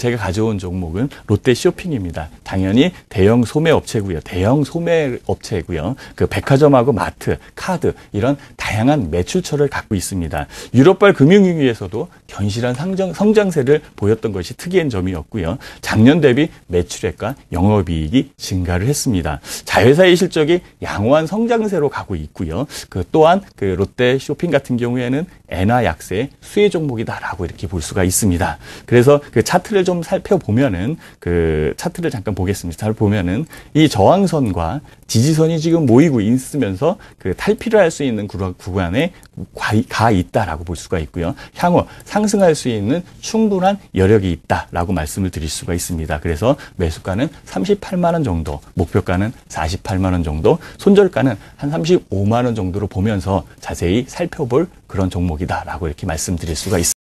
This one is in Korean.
제가 가져온 종목은 롯데 쇼핑입니다. 당연히 대형 소매 업체고요. 대형 소매 업체고요. 그 백화점하고 마트, 카드 이런 다양한 매출처를 갖고 있습니다. 유럽발 금융위기에서도 견실한 상정, 성장세를 보였던 것이 특이한 점이었고요. 작년 대비 매출액과 영업이익이 증가를 했습니다. 자회사의 실적이 양호한 성장세로 가고 있고요. 그 또한 그 롯데 쇼핑 같은 경우에는 엔화 약세 수혜 종목이다라고 이렇게 볼 수가 있습니다. 그래서 그 차트를 좀 살펴보면은 그 차트를 잠깐 보겠습니다. 잘 보면은 이 저항선과 지지선이 지금 모이고 있으면서 그 탈피를 할 수 있는 구간에 가 있다라고 볼 수가 있고요. 향후 상승할 수 있는 충분한 여력이 있다라고 말씀을 드릴 수가 있습니다. 그래서 매수가는 38만 원 정도, 목표가는 48만 원 정도, 손절가는 한 35만 원 정도로 보면서 자세히 살펴볼 그런 종목이다라고 이렇게 말씀드릴 수가 있습니다.